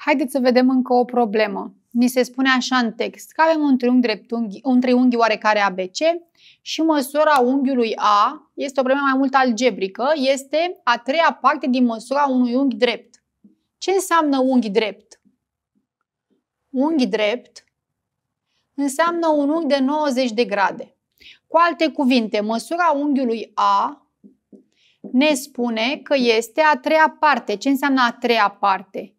Haideți să vedem încă o problemă. Ni se spune așa în text că avem un triunghi, dreptunghi, un triunghi oarecare ABC și măsura unghiului A este o problemă mai mult algebrică, este a treia parte din măsura unui unghi drept. Ce înseamnă unghi drept? Unghi drept înseamnă un unghi de 90 de grade. Cu alte cuvinte, măsura unghiului A ne spune că este a treia parte. Ce înseamnă a treia parte?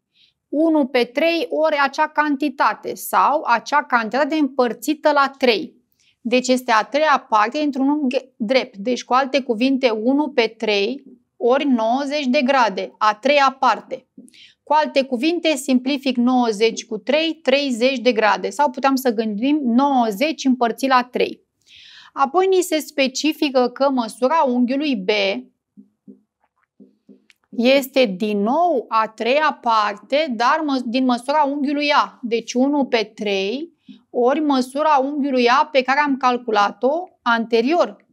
1 pe 3 ori acea cantitate sau acea cantitate împărțită la 3. Deci este a treia parte într-un unghi drept. Deci cu alte cuvinte 1 pe 3 ori 90 de grade, a treia parte. Cu alte cuvinte, simplific 90 cu 3, 30 de grade. Sau putem să gândim 90 împărțit la 3. Apoi ni se specifică că măsura unghiului B este din nou a treia parte, dar mă, din măsura unghiului A. Deci 1 pe 3 ori măsura unghiului A pe care am calculat-o anterior.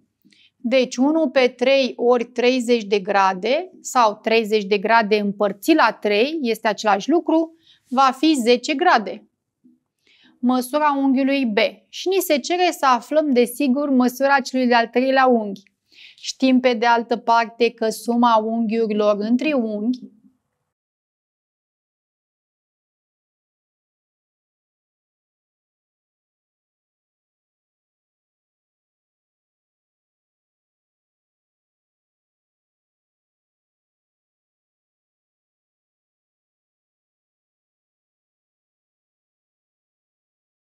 Deci 1 pe 3 ori 30 de grade sau 30 de grade împărțit la 3 este același lucru, va fi 10 grade. Măsura unghiului B. Și ni se cere să aflăm, desigur, măsura celui de-al treilea unghi. Știm pe de altă parte că suma unghiurilor între unghi